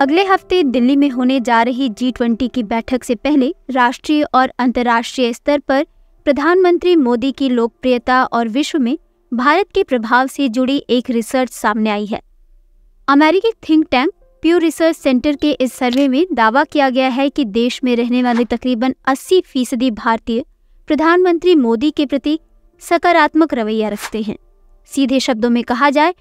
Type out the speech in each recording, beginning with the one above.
अगले हफ्ते दिल्ली में होने जा रही जी ट्वेंटी की बैठक से पहले राष्ट्रीय और अंतर्राष्ट्रीय स्तर पर प्रधानमंत्री मोदी की लोकप्रियता और विश्व में भारत के प्रभाव से जुड़ी एक रिसर्च सामने आई है अमेरिकी think tank Pew Research Center के इस सर्वे में दावा किया गया है कि देश में रहने वाले तकरीबन 80 फीसदी भारतीय प्रधानमंत्री मोदी के प्रति सकारात्मक रवैया रखते हैं सीधे शब्दों में कहा जाए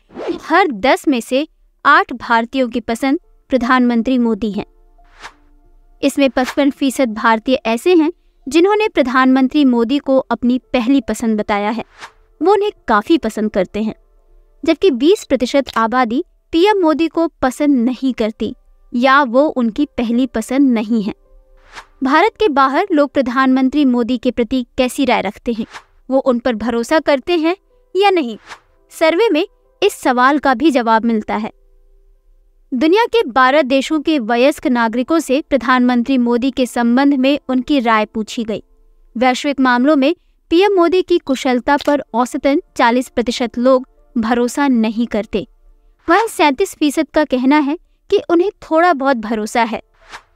हर 10 में से 8 भारतीयों की पसंद प्रधानमंत्री मोदी हैं इसमें पचपन फीसद भारतीय ऐसे हैं जिन्होंने प्रधानमंत्री मोदी को अपनी पहली पसंद बताया है वो उन्हें काफ़ी पसंद करते हैं जबकि 20 प्रतिशत आबादी पीएम मोदी को पसंद नहीं करती या वो उनकी पहली पसंद नहीं है भारत के बाहर लोग प्रधानमंत्री मोदी के प्रति कैसी राय रखते हैं वो उन पर भरोसा करते हैं या नहीं सर्वे में इस सवाल का भी जवाब मिलता है दुनिया के 12 देशों के वयस्क नागरिकों से प्रधानमंत्री मोदी के संबंध में उनकी राय पूछी गई वैश्विक मामलों में पीएम मोदी की कुशलता पर औसतन 40 प्रतिशत लोग भरोसा नहीं करते वह सैंतीस फीसद का कहना है कि उन्हें थोड़ा बहुत भरोसा है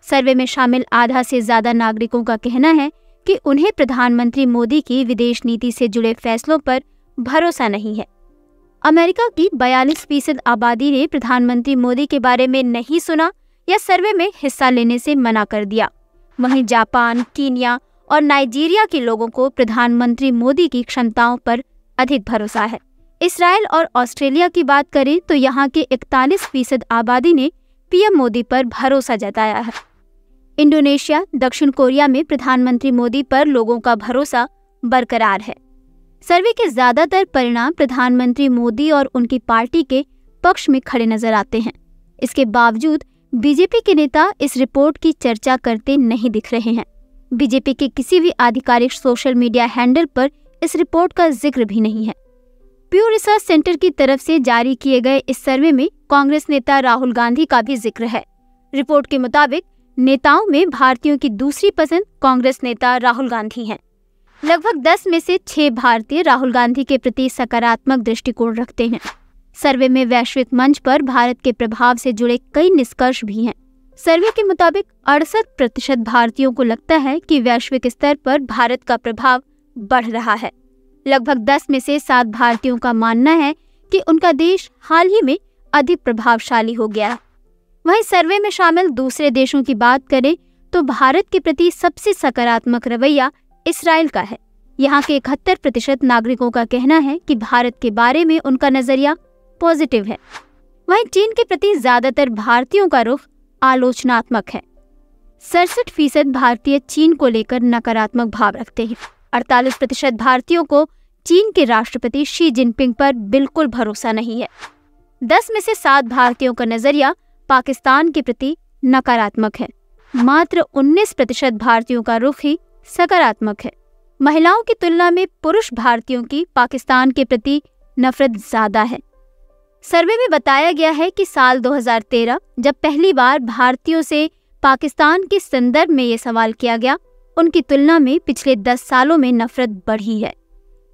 सर्वे में शामिल आधा से ज्यादा नागरिकों का कहना है कि उन्हें प्रधानमंत्री मोदी की विदेश नीति से जुड़े फैसलों पर भरोसा नहीं है अमेरिका की बयालीस फीसद आबादी ने प्रधानमंत्री मोदी के बारे में नहीं सुना या सर्वे में हिस्सा लेने से मना कर दिया वहीं जापान कीनिया और नाइजीरिया के लोगों को प्रधानमंत्री मोदी की क्षमताओं पर अधिक भरोसा है इसराइल और ऑस्ट्रेलिया की बात करें तो यहाँ के इकतालीस फीसद आबादी ने पीएम मोदी पर भरोसा जताया है इंडोनेशिया दक्षिण कोरिया में प्रधानमंत्री मोदी पर लोगों का भरोसा बरकरार है सर्वे के ज्यादातर परिणाम प्रधानमंत्री मोदी और उनकी पार्टी के पक्ष में खड़े नजर आते हैं इसके बावजूद बीजेपी के नेता इस रिपोर्ट की चर्चा करते नहीं दिख रहे हैं बीजेपी के किसी भी आधिकारिक सोशल मीडिया हैंडल पर इस रिपोर्ट का जिक्र भी नहीं है प्यू रिसर्च सेंटर की तरफ से जारी किए गए इस सर्वे में कांग्रेस नेता राहुल गांधी का भी जिक्र है रिपोर्ट के मुताबिक नेताओं में भारतीयों की दूसरी पसंद कांग्रेस नेता राहुल गांधी हैं लगभग 10 में से 6 भारतीय राहुल गांधी के प्रति सकारात्मक दृष्टिकोण रखते हैं सर्वे में वैश्विक मंच पर भारत के प्रभाव से जुड़े कई निष्कर्ष भी हैं सर्वे के मुताबिक अड़सठ प्रतिशत भारतीयों को लगता है कि वैश्विक स्तर पर भारत का प्रभाव बढ़ रहा है लगभग 10 में से सात भारतीयों का मानना है कि उनका देश हाल ही में अधिक प्रभावशाली हो गया वहीं सर्वे में शामिल दूसरे देशों की बात करें तो भारत के प्रति सबसे सकारात्मक रवैया इसराइल का है यहाँ के इकहत्तर प्रतिशत नागरिकों का कहना है कि भारत के बारे में उनका नजरिया पॉजिटिव है वहीं चीन के प्रति ज्यादातर भारतीयों का रुख आलोचनात्मक है सड़सठ फीसद भारतीय चीन को लेकर नकारात्मक भाव रखते हैं अड़तालीस प्रतिशत भारतीयों को चीन के राष्ट्रपति शी जिनपिंग पर बिल्कुल भरोसा नहीं है दस में से सात भारतीयों का नजरिया पाकिस्तान के प्रति नकारात्मक है मात्र 19 प्रतिशत भारतीयों का रुख ही सकारात्मक है महिलाओं की तुलना में पुरुष भारतीयों की पाकिस्तान के प्रति नफरत ज्यादा है सर्वे में बताया गया है कि साल 2013 जब पहली बार भारतीयों से पाकिस्तान के संदर्भ में ये सवाल किया गया उनकी तुलना में पिछले 10 सालों में नफरत बढ़ी है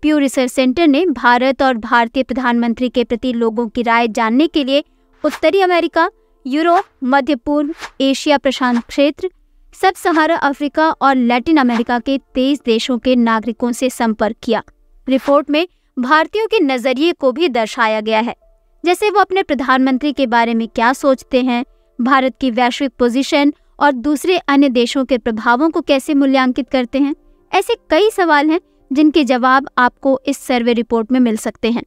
प्यू रिसर्च सेंटर ने भारत और भारतीय प्रधानमंत्री के प्रति लोगों की राय जानने के लिए उत्तरी अमेरिका यूरोप मध्य पूर्व एशिया प्रशांत क्षेत्र सब सहारा अफ्रीका और लैटिन अमेरिका के तेईस देशों के नागरिकों से संपर्क किया रिपोर्ट में भारतीयों के नजरिए को भी दर्शाया गया है जैसे वो अपने प्रधानमंत्री के बारे में क्या सोचते हैं भारत की वैश्विक पोजीशन और दूसरे अन्य देशों के प्रभावों को कैसे मूल्यांकित करते हैं ऐसे कई सवाल हैं जिनके जवाब आपको इस सर्वे रिपोर्ट में मिल सकते हैं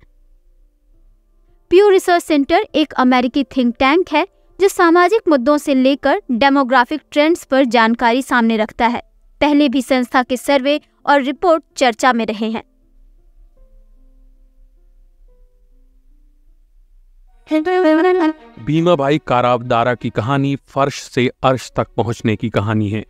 प्यू रिसर्च सेंटर एक अमेरिकी थिंक टैंक है जो सामाजिक मुद्दों से लेकर डेमोग्राफिक ट्रेंड्स पर जानकारी सामने रखता है पहले भी संस्था के सर्वे और रिपोर्ट चर्चा में रहे हैं बीमा भाई कारावदारा की कहानी फर्श से अर्श तक पहुंचने की कहानी है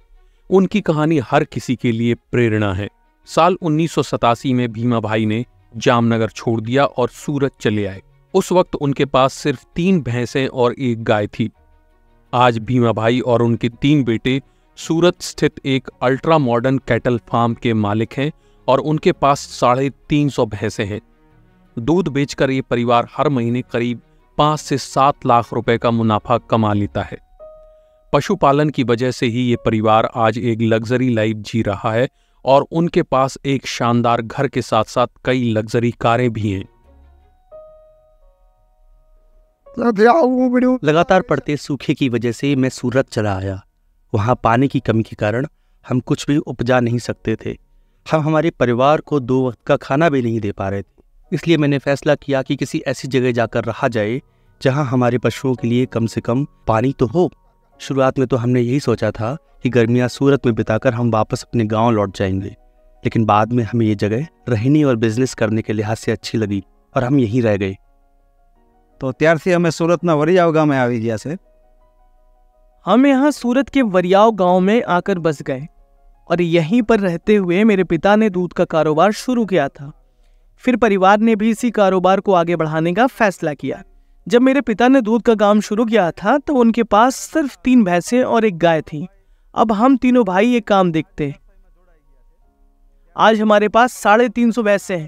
उनकी कहानी हर किसी के लिए प्रेरणा है साल उन्नीस में भीमा भाई ने जामनगर छोड़ दिया और सूरत चले आए उस वक्त उनके पास सिर्फ तीन भैंसें और एक गाय थी आज भीमा भाई और उनके तीन बेटे सूरत स्थित एक अल्ट्रा मॉडर्न कैटल फार्म के मालिक हैं और उनके पास साढ़े तीन सौ भैंसे हैं दूध बेचकर ये परिवार हर महीने करीब पांच से सात लाख रुपए का मुनाफा कमा लेता है पशुपालन की वजह से ही ये परिवार आज एक लग्जरी लाइफ जी रहा है और उनके पास एक शानदार घर के साथ साथ कई लग्जरी कारें भी हैं लगातार पड़ते सूखे की वजह से मैं सूरत चला आया वहाँ पानी की कमी के कारण हम कुछ भी उपजा नहीं सकते थे हम हमारे परिवार को दो वक्त का खाना भी नहीं दे पा रहे थे इसलिए मैंने फैसला किया कि किसी ऐसी जगह जाकर रहा जाए जहाँ हमारे पशुओं के लिए कम से कम पानी तो हो शुरुआत में तो हमने यही सोचा था कि गर्मियाँ सूरत में बिताकर हम वापस अपने गाँव लौट जाएंगे लेकिन बाद में हमें ये जगह रहने और बिजनेस करने के लिहाज से अच्छी लगी और हम यहीं रह गए तो ત્યારથી અમે સુરતના વરિયાવા ગામમાં આવી ગયા છે અમે અહીં સુરત કે વરિયાઓ ગામમાં આકર બસ ગય અને અહીં પર રહેતે ہوئے મેરે પિતાને દૂધ કા کاروبار શુરુ કિયા થા ફિર પરિવારને બીસી کاروبار કો આગે બઢાને કા ફેસલા કિયા જબ મેરે પિતાને દૂધ કા કામ શુરુ કિયા થા તો ઉનકે પાસ સરફ 3 ભેસે ઓર એક ગાય થી અબ હમ તીનો ભાઈ એ કામ દેખતે આજ હમારે પાસ 350 ભેસે હૈ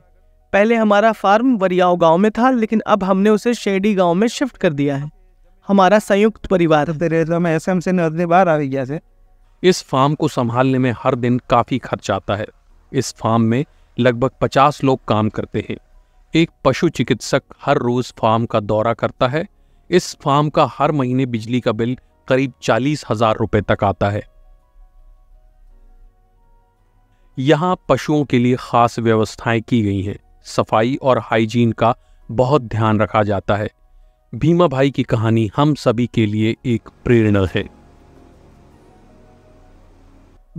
पहले हमारा फार्म वरियाव गांव में था लेकिन अब हमने उसे शेडी गांव में शिफ्ट कर दिया है हमारा संयुक्त परिवार तो तो से इस फार्म को संभालने में हर दिन काफ़ी खर्च आता है इस फार्म में लगभग पचास लोग काम करते हैं एक पशु चिकित्सक हर रोज़ फार्म का दौरा करता है इस फार्म का हर महीने बिजली का बिल करीब चालीस हजार रुपए तक आता है यहाँ पशुओं के लिए खास व्यवस्थाएं की गई हैं सफाई और हाइजीन का बहुत ध्यान रखा जाता है भीमा भाई की कहानी हम सभी के लिए एक प्रेरणा है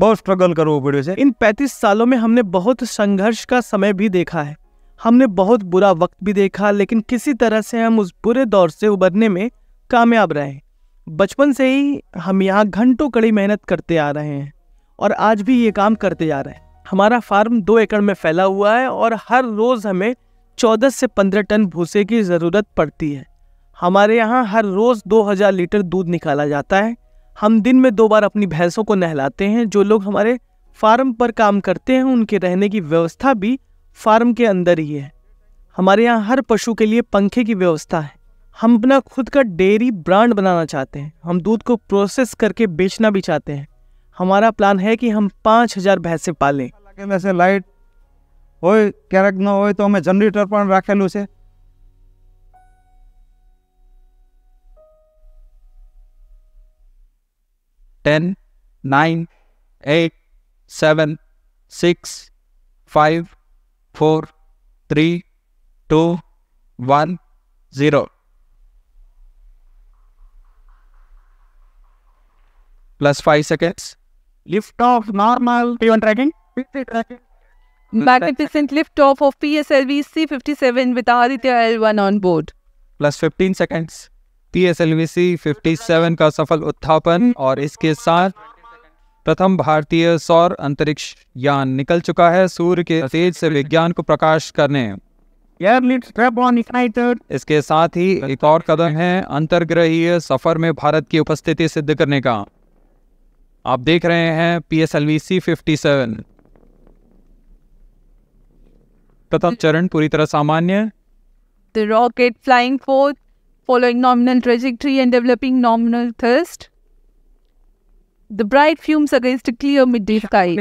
बहुत स्ट्रगल करो वीडियो से इन 35 सालों में हमने बहुत संघर्ष का समय भी देखा है हमने बहुत बुरा वक्त भी देखा लेकिन किसी तरह से हम उस बुरे दौर से उबरने में कामयाब रहे बचपन से ही हम यहाँ घंटों कड़ी मेहनत करते आ रहे हैं और आज भी ये काम करते जा रहे हैं हमारा फार्म दो एकड़ में फैला हुआ है और हर रोज़ हमें चौदह से पंद्रह टन भूसे की ज़रूरत पड़ती है हमारे यहाँ हर रोज़ दो हज़ार लीटर दूध निकाला जाता है हम दिन में दो बार अपनी भैंसों को नहलाते हैं जो लोग हमारे फार्म पर काम करते हैं उनके रहने की व्यवस्था भी फार्म के अंदर ही है हमारे यहाँ हर पशु के लिए पंखे की व्यवस्था है हम अपना खुद का डेयरी ब्रांड बनाना चाहते हैं हम दूध को प्रोसेस करके बेचना भी चाहते हैं हमारा प्लान है कि हम पाँच हज़ार भैंसें पालें એને છે લાઈટ ઓય કરક નો હોય તો અમે જનરેટર પણ રાખેલું છે 10 9 8 7 6 5 4 3 2 1 0 + 5 સેકન્ડ્સ લિફ્ટ ઓક નોર્મલ પીવન tracking Magnificent off of PSLV C57 with Aditya L1 on board. Plus 15 seconds. PSLV C का सफल उत्थापन और इसके साथ प्रथम भारतीय सौर अंतरिक्ष यान निकल चुका है सूर्य के तेज से विज्ञान को प्रकाश करने इसके साथ ही एक और कदम है अंतर्ग्रहीय सफर में भारत की उपस्थिति सिद्ध करने का आप देख रहे हैं P S L V C fifty seven Mm-hmm. The rocket flying forth, following nominal trajectory and developing nominal thrust. The bright fumes against a clear midday sky.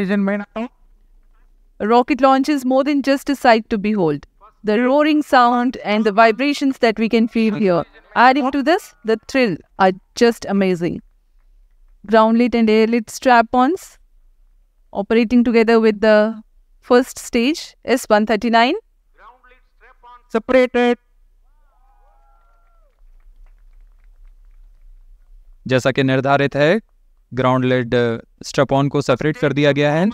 A rocket launch is more than just a sight to behold. The roaring sound and the vibrations that we can feel mm-hmm. here, adding to this, the thrill, are just amazing. Ground lit and air lit strap ons operating together with the First stage is 139. Separated. जैसा कि निर्धारित है ground lit strap on को separate कर दिया गया है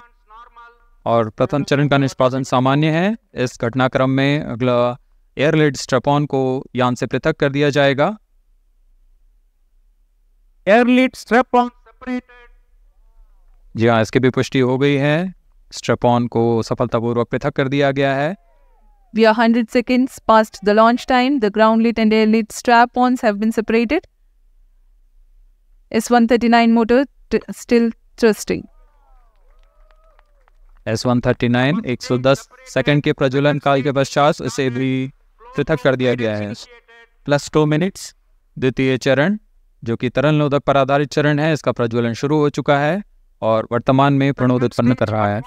और प्रथम चरण का निष्पादन सामान्य है इस घटनाक्रम में अगला एयर लेड स्ट्रप ऑन को यान से पृथक कर दिया जाएगा air lit strap on separated जी हाँ इसकी भी पुष्टि हो गई है स्ट्रेपॉन को सफलतापूर्वक पृथक कर दिया गया है We are 100 seconds past the launch time. The ground and air strap-ons have been separated. motor still thrusting. 110 के प्रज्वलन काल के पश्चात इसे भी पृथक कर दिया गया है प्लस टू मिनट्स द्वितीय चरण जो कि तरल नोदक पर आधारित चरण है इसका प्रज्वलन शुरू हो चुका है और वर्तमान में प्रणोद उत्पन्न कर रहा है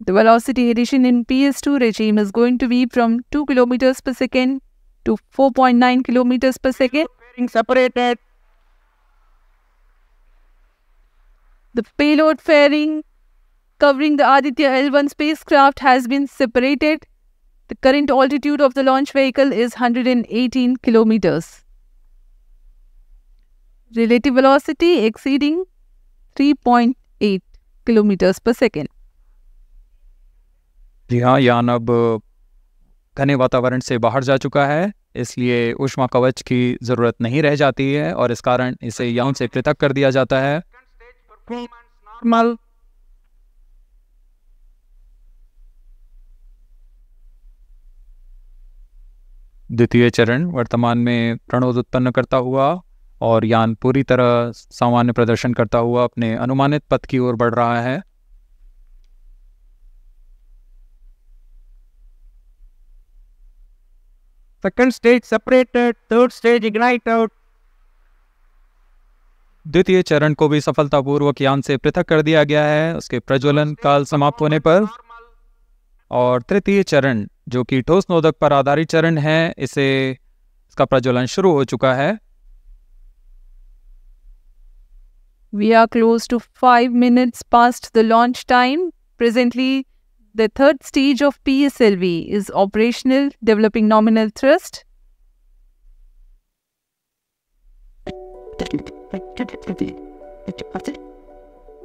The velocity addition in PS2 regime is going to be from 2 kilometers per second to 4.9 kilometers per second. Separated. The payload fairing covering the Aditya L1 spacecraft has been separated. The current altitude of the launch vehicle is 118 kilometers. Relative velocity exceeding 3.8 kilometers per second. जी हाँ यान अब घने वातावरण से बाहर जा चुका है इसलिए उष्मा कवच की ज़रूरत नहीं रह जाती है और इस कारण इसे यान से पृथक कर दिया जाता है द्वितीय चरण वर्तमान में प्रणोद उत्पन्न करता हुआ और यान पूरी तरह सामान्य प्रदर्शन करता हुआ अपने अनुमानित पथ की ओर बढ़ रहा है second stage separated, third stage ignite out. द्वितीय चरण को भी सफलतापूर्वक यान से पृथक कर दिया गया है उसके प्रज्वलन काल समाप्त होने पर और तृतीय चरण जो कि ठोस नोदक पर आधारित चरण है इसे इसका प्रज्वलन शुरू हो चुका है we are close to five minutes past the launch time presently The third stage of PSLV is operational, developing nominal thrust.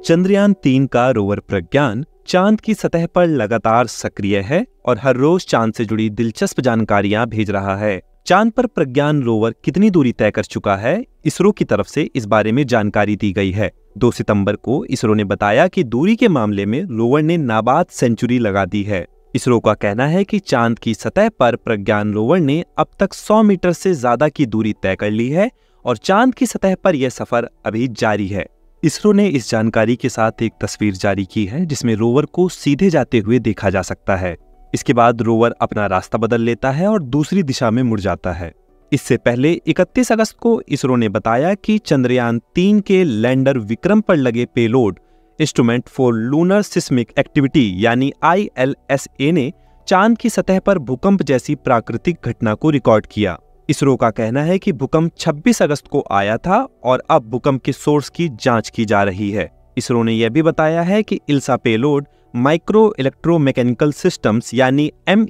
Chandrayaan तीन का रोवर प्रज्ञान चांद की सतह पर लगातार सक्रिय है और हर रोज चांद से जुड़ी दिलचस्प जानकारियां भेज रहा है चांद पर प्रज्ञान रोवर कितनी दूरी तय कर चुका है इसरो की तरफ से इस बारे में जानकारी दी गई है 2 सितंबर को इसरो ने बताया कि दूरी के मामले में रोवर ने नाबाद सेंचुरी लगा दी है इसरो का कहना है कि चांद की सतह पर प्रज्ञान रोवर ने अब तक 100 मीटर से ज्यादा की दूरी तय कर ली है और चांद की सतह पर यह सफर अभी जारी है इसरो ने इस जानकारी के साथ एक तस्वीर जारी की है जिसमें रोवर को सीधे जाते हुए देखा जा सकता है इसके बाद रोवर अपना रास्ता बदल लेता है और दूसरी दिशा में मुड़ जाता है इससे पहले 31 अगस्त को इसरो ने बताया कि चंद्रयान तीन के लैंडर विक्रम पर लगे payload instrument for lunar seismic activity यानी आई ने चांद की सतह पर भूकंप जैसी प्राकृतिक घटना को रिकॉर्ड किया इसरो का कहना है कि भूकंप 26 अगस्त को आया था और अब भूकंप के सोर्स की जांच की जा रही है इसरो ने यह भी बताया है कि ILSA payload micro electro mechanical systems यानी एम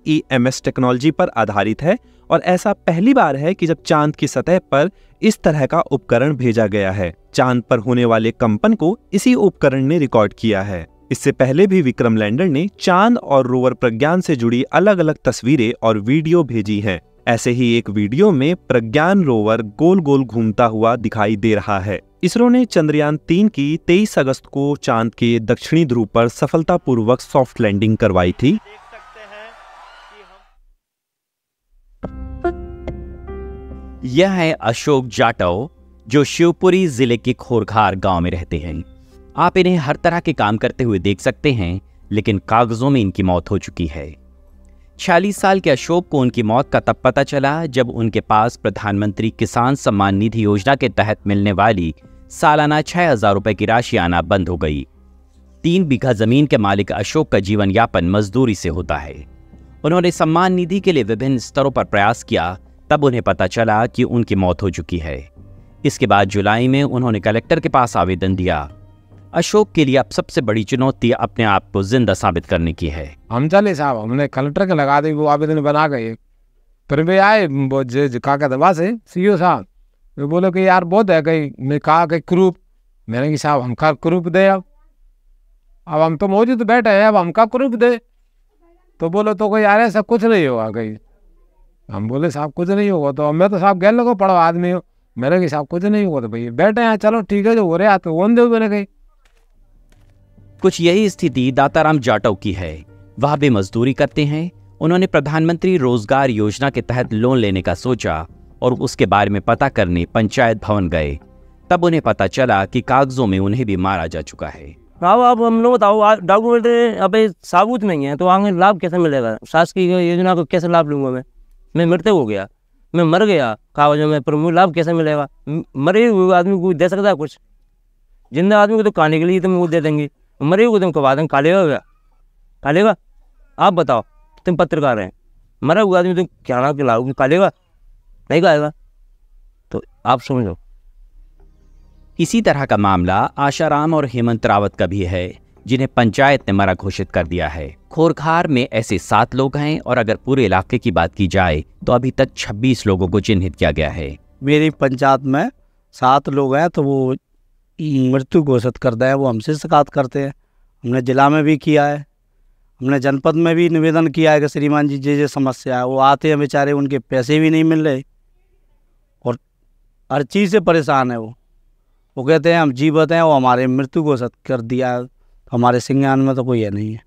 टेक्नोलॉजी पर आधारित है और ऐसा पहली बार है कि जब चांद की सतह पर इस तरह का उपकरण भेजा गया है चांद पर होने वाले कंपन को इसी उपकरण ने रिकॉर्ड किया है इससे पहले भी विक्रम लैंडर ने चांद और रोवर प्रज्ञान से जुड़ी अलग अलग तस्वीरें और वीडियो भेजी हैं ऐसे ही एक वीडियो में प्रज्ञान रोवर गोल गोल घूमता हुआ दिखाई दे रहा है इसरो ने चंद्रयान तीन की 23 अगस्त को चांद के दक्षिणी ध्रुव पर सफलतापूर्वक सॉफ्ट लैंडिंग करवाई थी यह है अशोक जाटव जो शिवपुरी जिले के खोरखार गांव में रहते हैं आप इन्हें हर तरह के काम करते हुए देख सकते हैं लेकिन कागजों में इनकी मौत हो चुकी है छियालीस साल के अशोक को उनकी मौत का तब पता चला जब उनके पास प्रधानमंत्री किसान सम्मान निधि योजना के तहत मिलने वाली सालाना छह हजार रुपए की राशि आना बंद हो गई तीन बीघा जमीन के मालिक अशोक का जीवन यापन मजदूरी से होता है उन्होंने सम्मान निधि के लिए विभिन्न स्तरों पर प्रयास किया तब उन्हें पता चला कि उनकी मौत हो चुकी है इसके बाद जुलाई में उन्होंने कलेक्टर के पास आवेदन दिया अशोक के लिए अब सबसे बड़ी चुनौती अपने आप को जिंदा साबित करने की है हम चले साहब हमने कलेक्टर के लगा दी वो आवेदन बना गए फिर वे आए वो जे दबा से सीईओ साहब वे बोले कि यार बहुत है कहीं मैं कहा कि क्रूप मैंने कि साहब हमका क्रूप दे अब अब हम तो मौजूद बैठे हैं अब हमका क्रूप दे तो बोलो तो कोई यार ऐसा कुछ नहीं होगा कहीं हम बोले साहब कुछ नहीं होगा तो मैं तो साहब गैल को पढ़ो आदमी हो मेरे कहा साहब कुछ नहीं होगा तो भैया बैठे हैं चलो ठीक है जो हो रहे हैं तो वन दो मैंने कही कुछ यही स्थिति दाताराम जाटव की है वह भी मजदूरी करते हैं उन्होंने प्रधानमंत्री रोजगार योजना के तहत लोन लेने का सोचा और उसके बारे में पता करने पंचायत भवन गए तब उन्हें पता चला कि कागजों में उन्हें भी मारा जा चुका है साहब आप हम लोग बताओ डॉक्यूमेंट अभी साबुत नहीं है तो आगे लाभ कैसे मिलेगा शासकीय योजना को कैसे लाभ लूंगा मैं मैं मृत्यु हो गया मैं मर गया कागजों में प्रमुख लाभ कैसे मिलेगा मरे हुए आदमी को दे सकता है कुछ जिंदा आदमी को तो काने के लिए तुम वो दे देंगे मरे हुए तुमको कबा तो देंगे काले हो गया कालेगा आप बताओ तुम पत्रकार हैं मरा हुआ आदमी तुम तो क्या ना खिलाओगे कालेगा नहीं खाएगा तो आप समझो इसी तरह का मामला आशाराम और हेमंत रावत का भी है जिन्हें पंचायत ने मरा घोषित कर दिया है खोरखार में ऐसे सात लोग हैं और अगर पूरे इलाके की बात की जाए तो अभी तक 26 लोगों को चिन्हित किया गया है मेरी पंचायत में सात लोग हैं तो वो मृत्यु घोषित करते हैं वो हमसे शिकायत करते हैं हमने ज़िला में भी किया है हमने जनपद में भी निवेदन किया है कि श्रीमान जी जे जे समस्या है वो आते हैं बेचारे उनके पैसे भी नहीं मिल रहे और हर चीज़ से परेशान है वो वो कहते हैं हम जीवत हैं वो हमारे मृत्यु घोषित कर दिया तो हमारे सिंगान में तो कोई है नहीं है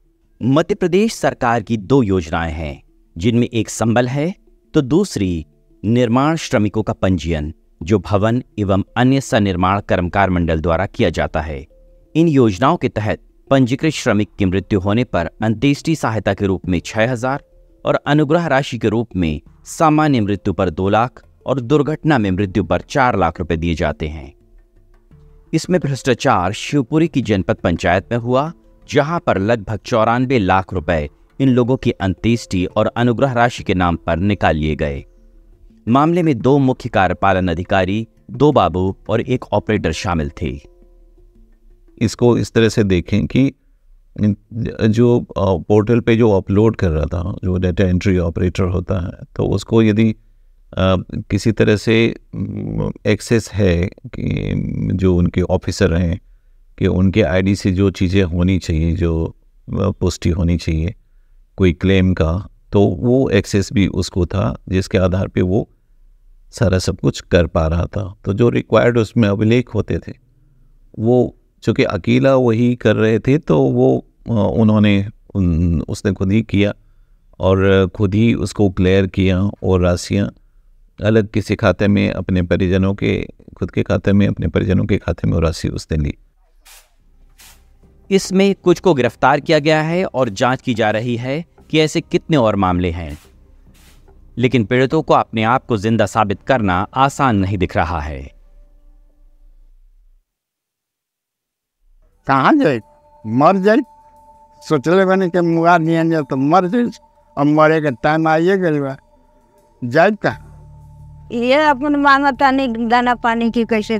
मध्य प्रदेश सरकार की दो योजनाएं हैं जिनमें एक संबल है तो दूसरी निर्माण श्रमिकों का पंजीयन जो भवन एवं अन्य सनिर्माण कर्मकार मंडल द्वारा किया जाता है इन योजनाओं के तहत पंजीकृत श्रमिक की मृत्यु होने पर अंत्येष्टि सहायता के रूप में छह हजार और अनुग्रह राशि के रूप में सामान्य मृत्यु पर दो लाख और दुर्घटना में मृत्यु पर चार लाख रुपए दिए जाते हैं इसमें भ्रष्टाचार शिवपुरी की जनपद पंचायत में हुआ जहां पर लगभग चौरानबे लाख रुपए इन लोगों की अंत्येष्टि और अनुग्रह राशि के नाम पर निकाल लिए गए मामले में दो मुख्य कार्यपालन अधिकारी दो बाबू और एक ऑपरेटर शामिल थे इसको इस तरह से देखें कि जो पोर्टल पे जो अपलोड कर रहा था जो डेटा एंट्री ऑपरेटर होता है तो उसको यदि किसी तरह से एक्सेस है कि जो उनके ऑफिसर हैं कि उनके आईडी से जो चीज़ें होनी चाहिए जो पुष्टि होनी चाहिए कोई क्लेम का तो वो एक्सेस भी उसको था जिसके आधार पे वो सारा सब कुछ कर पा रहा था तो जो रिक्वायर्ड उसमें अभिलेख होते थे वो चूँकि अकेला वही कर रहे थे तो वो उन्होंने उन, उसने खुद ही किया और खुद ही उसको क्लियर किया और राशियाँ अलग किसी खाते में अपने परिजनों के खुद के खाते में अपने परिजनों के खाते में राशि उसने ली इसमें कुछ को गिरफ्तार किया गया है और जांच की जा रही है कि ऐसे कितने और मामले हैं लेकिन पीड़ितों को अपने आप को जिंदा साबित करना आसान नहीं दिख रहा है कहा जाए मर जाए सोचले बने के तो मर जाए और मरे के टाइम आइए जाए का ये अपन मांगा था नहीं दाना पानी की कैसे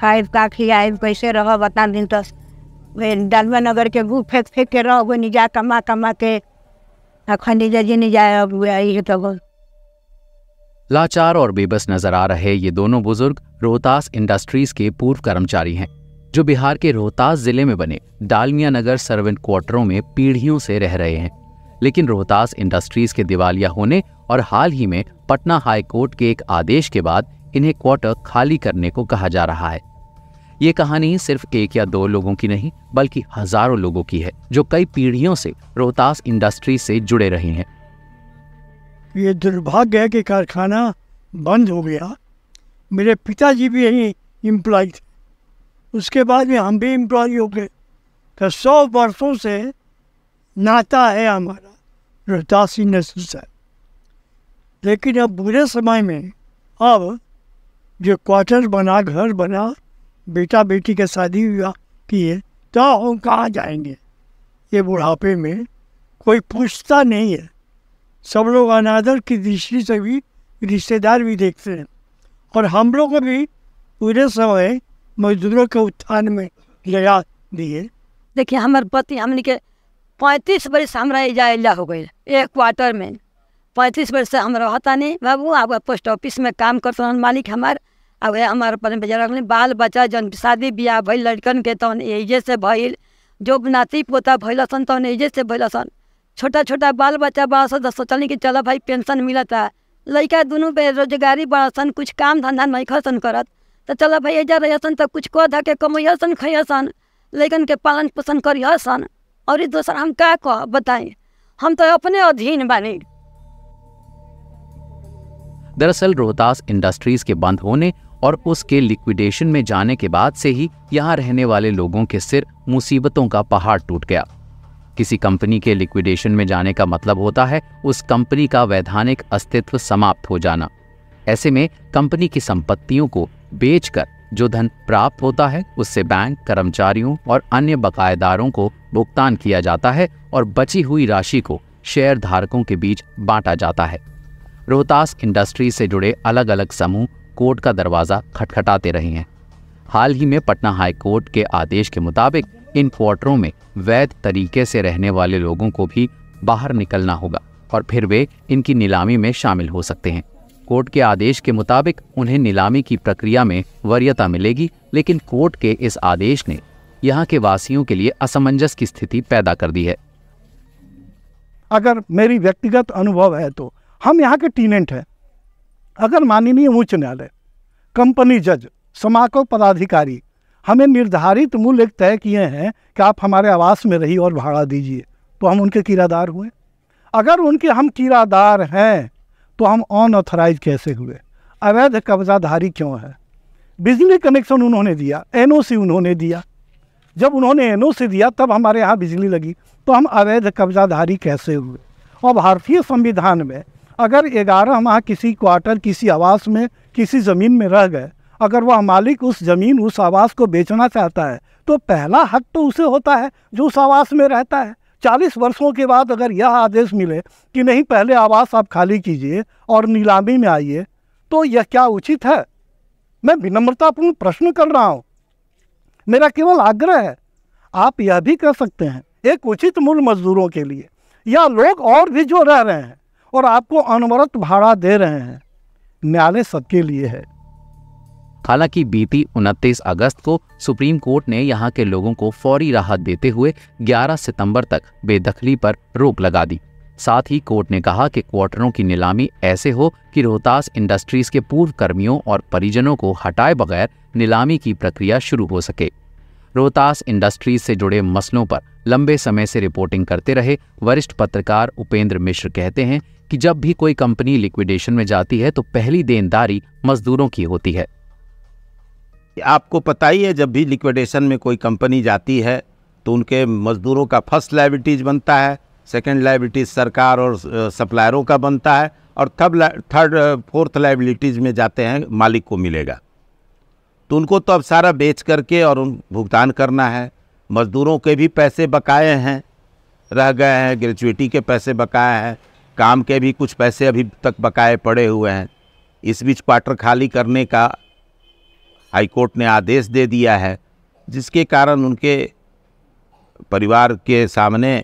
खाए का कैसे बता दिन तो डालवा नगर के गु फेंक फेंक के रहो निजा कमा कमा के अखन जाए अब निजा तब तो लाचार और बेबस नजर आ रहे ये दोनों बुजुर्ग रोहतास इंडस्ट्रीज के पूर्व कर्मचारी हैं जो बिहार के रोहतास जिले में बने डालमिया नगर सर्वेंट क्वार्टरों में पीढ़ियों से रह रहे हैं लेकिन रोहतास इंडस्ट्रीज के दिवालिया होने और हाल ही में पटना हाई कोर्ट के एक आदेश के बाद इन्हें क्वार्टर खाली करने को कहा जा रहा है ये कहानी सिर्फ एक या दो लोगों की नहीं बल्कि हजारों लोगों की है जो कई पीढ़ियों से रोहतास इंडस्ट्री से जुड़े रहे हैं ये दुर्भाग्य है कि कारखाना बंद हो गया मेरे पिताजी भी यही एम्प्लॉय थे उसके बाद में हम भी एम्प्लॉय हो गए तो सौ वर्षों से नाता है हमारा रोहतास इंडस्ट्री से लेकिन अब बुरे समय में अब जो क्वार्टर बना घर बना बेटा बेटी का शादी विवाह किए तो हम कहाँ जाएंगे ये बुढ़ापे में कोई पूछता नहीं है सब लोग अनादर की दृष्टि से भी रिश्तेदार भी देखते हैं और हम लोग भी पूरे समय मजदूरों के उत्थान में लगा दिए देखिए हमारे पति हमने के पैंतीस वर्ष हमारा इजाइला हो गई एक क्वार्टर में पैंतीस वर्ष से हम रहता नहीं बाबू आप पोस्ट ऑफिस में काम करते मालिक हमारे अब हमार अपन रख बाल बच्चा जन शादी ब्याह भइल लड़कन के तहन तो एजे से भइल जो नाती पोता भैलसन तहन तो एजे से भैलसन छोटा छोटा बाल बच्चा बड़ा सन सोचनी कि चलो भाई पेंशन मिलता लड़का दोनों बेरोजगारी बड़ा सन कुछ काम धंधा नहीं खसन करत तो चलो भाई एजा रह सन तो कुछ कह धा के कमैया सन खैया सन लड़कन के पालन पोषण करिया सन और दोसर हम का कह बताएं हम तो अपने अधीन बानी दरअसल रोहतास इंडस्ट्रीज के बंद होने और उसके लिक्विडेशन में जाने के बाद से ही यहाँ रहने वाले लोगों के सिर मुसीबतों का पहाड़ टूट गया किसी कंपनी के लिक्विडेशन में जाने का मतलब होता है उस कंपनी का वैधानिक अस्तित्व समाप्त हो जाना ऐसे में कंपनी की संपत्तियों को बेचकर जो धन प्राप्त होता है उससे बैंक कर्मचारियों और अन्य बकायेदारों को भुगतान किया जाता है और बची हुई राशि को शेयर धारकों के बीच बांटा जाता है रोहतास इंडस्ट्री से जुड़े अलग अलग समूह कोर्ट का दरवाज़ा खटखटाते रहे हैं हाल ही में पटना हाई कोर्ट के आदेश के मुताबिक इन क्वार्टरों में वैध तरीके से रहने वाले लोगों को भी बाहर निकलना होगा और फिर वे इनकी नीलामी में शामिल हो सकते हैं कोर्ट के आदेश के मुताबिक उन्हें नीलामी की प्रक्रिया में वरीयता मिलेगी लेकिन कोर्ट के इस आदेश ने यहाँ के वासियों के लिए असमंजस की स्थिति पैदा कर दी है अगर मेरी व्यक्तिगत अनुभव है तो हम यहाँ के टीनेंट हैं अगर माननीय उच्च न्यायालय कंपनी जज समाको पदाधिकारी हमें निर्धारित मूल्य तय किए हैं कि आप हमारे आवास में रहिए और भाड़ा दीजिए तो हम उनके किरादार हुए अगर उनके हम किरादार हैं तो हम अनऑथराइज कैसे हुए अवैध कब्जाधारी क्यों है बिजली कनेक्शन उन्होंने दिया एनओसी उन्होंने दिया जब उन्होंने एनओसी दिया तब हमारे यहाँ बिजली लगी तो हम अवैध कब्जाधारी कैसे हुए और भारतीय संविधान में अगर ग्यारह माह किसी क्वार्टर किसी आवास में किसी ज़मीन में रह गए अगर वह मालिक उस ज़मीन उस आवास को बेचना चाहता है तो पहला हक तो उसे होता है जो उस आवास में रहता है चालीस वर्षों के बाद अगर यह आदेश मिले कि नहीं पहले आवास आप खाली कीजिए और नीलामी में आइए तो यह क्या उचित है मैं विनम्रतापूर्ण प्रश्न कर रहा हूँ मेरा केवल आग्रह है आप यह भी कर सकते हैं एक उचित मूल मजदूरों के लिए या लोग और भी जो रह रहे हैं और आपको अनवरत भाड़ा दे रहे हैं न्यायालय सबके लिए है हालांकि बीती 29 अगस्त को सुप्रीम कोर्ट ने यहां के लोगों को फौरी राहत देते हुए 11 सितंबर तक बेदखली पर रोक लगा दी साथ ही कोर्ट ने कहा कि क्वार्टरों की नीलामी ऐसे हो कि रोहतास इंडस्ट्रीज के पूर्व कर्मियों और परिजनों को हटाए बगैर नीलामी की प्रक्रिया शुरू हो सके रोहतास इंडस्ट्रीज से जुड़े मसलों पर लंबे समय से रिपोर्टिंग करते रहे वरिष्ठ पत्रकार उपेंद्र मिश्र कहते हैं कि जब भी कोई कंपनी लिक्विडेशन में जाती है तो पहली देनदारी मजदूरों की होती है आपको पता ही है जब भी लिक्विडेशन में कोई कंपनी जाती है तो उनके मजदूरों का फर्स्ट लाइबिलिटीज बनता है सेकेंड लाइबिलिटीज सरकार और सप्लायरों का बनता है और तब थर्ड फोर्थ लाइबिलिटीज में जाते हैं मालिक को मिलेगा तो उनको तो अब सारा बेच करके और उन भुगतान करना है मजदूरों के भी पैसे बकाए हैं रह गए हैं ग्रेचुएटी के पैसे बकाए हैं काम के भी कुछ पैसे अभी तक बकाए पड़े हुए हैं इस बीच क्वार्टर खाली करने का हाईकोर्ट ने आदेश दे दिया है जिसके कारण उनके परिवार के सामने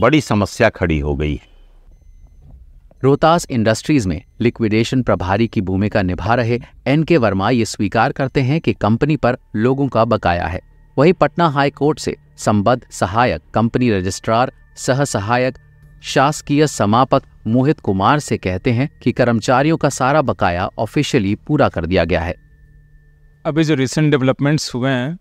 बड़ी समस्या खड़ी हो गई है रोहतास इंडस्ट्रीज में लिक्विडेशन प्रभारी की भूमिका निभा रहे एन के वर्मा ये स्वीकार करते हैं कि कंपनी पर लोगों का बकाया है वहीं पटना हाई कोर्ट से संबद्ध सहायक कंपनी रजिस्ट्रार सह सहायक शासकीय समापक मोहित कुमार से कहते हैं कि कर्मचारियों का सारा बकाया ऑफिशियली पूरा कर दिया गया है अभी जो रिसेंट डेवलपमेंट्स हुए हैं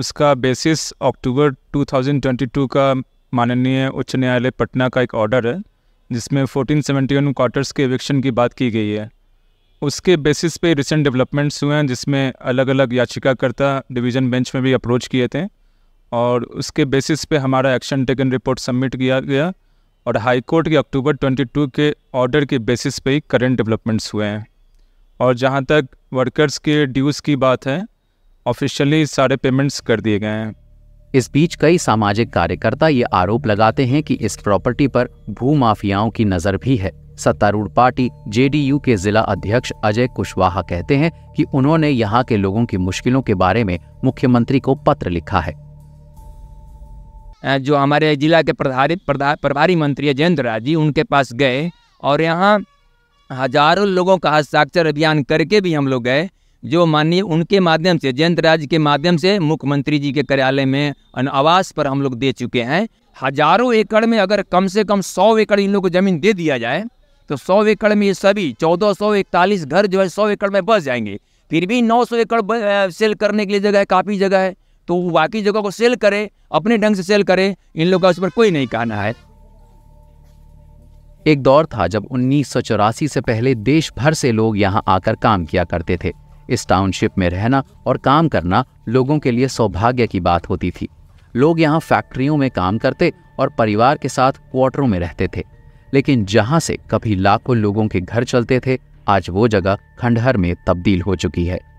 उसका बेसिस अक्टूबर 2022 का माननीय उच्च न्यायालय पटना का एक ऑर्डर है जिसमें 1471 क्वार्टर्स के एविक्शन की बात की गई है उसके बेसिस पे रिसेंट डेवलपमेंट्स हुए हैं जिसमें अलग अलग याचिकाकर्ता डिवीज़न बेंच में भी अप्रोच किए थे और उसके बेसिस पे हमारा एक्शन टेकन रिपोर्ट सबमिट किया गया और हाई कोर्ट के अक्टूबर 22 के ऑर्डर के बेसिस पे ही करेंट डेवलपमेंट्स हुए हैं और जहाँ तक वर्कर्स के ड्यूज़ की बात है ऑफिशियली सारे पेमेंट्स कर दिए गए हैं इस बीच कई सामाजिक कार्यकर्ता ये आरोप लगाते हैं कि इस प्रॉपर्टी पर भू माफियाओं की नज़र भी है सत्तारूढ़ पार्टी जेडीयू के जिला अध्यक्ष अजय कुशवाहा कहते हैं कि उन्होंने यहाँ के लोगों की मुश्किलों के बारे में मुख्यमंत्री को पत्र लिखा है जो हमारे ज़िला के प्रधारित प्रभारी मंत्री है जयंत राज जी उनके पास गए और यहाँ हजारों लोगों का हस्ताक्षर अभियान करके भी हम लोग गए जो माननीय उनके माध्यम से जयंत राज के माध्यम से मुख्यमंत्री जी के कार्यालय में आवास पर हम लोग दे चुके हैं हजारों एकड़ में अगर कम से कम सौ एकड़ इन लोगों को ज़मीन दे दिया जाए तो सौ एकड़ में ये सभी चौदह सौ इकतालीस घर जो है सौ एकड़ में बस जाएंगे फिर भी नौ सौ एकड़ सेल करने के लिए जगह है काफ़ी जगह है तो वो बाकी जगह को सेल करे अपने ढंग से सेल करे इन लोग का उस पर कोई नहीं कहना है एक दौर था जब उन्नीस से पहले देश भर से लोग यहाँ आकर काम किया करते थे इस टाउनशिप में रहना और काम करना लोगों के लिए सौभाग्य की बात होती थी लोग यहाँ फैक्ट्रियों में काम करते और परिवार के साथ क्वार्टरों में रहते थे लेकिन जहाँ से कभी लाखों लोगों के घर चलते थे आज वो जगह खंडहर में तब्दील हो चुकी है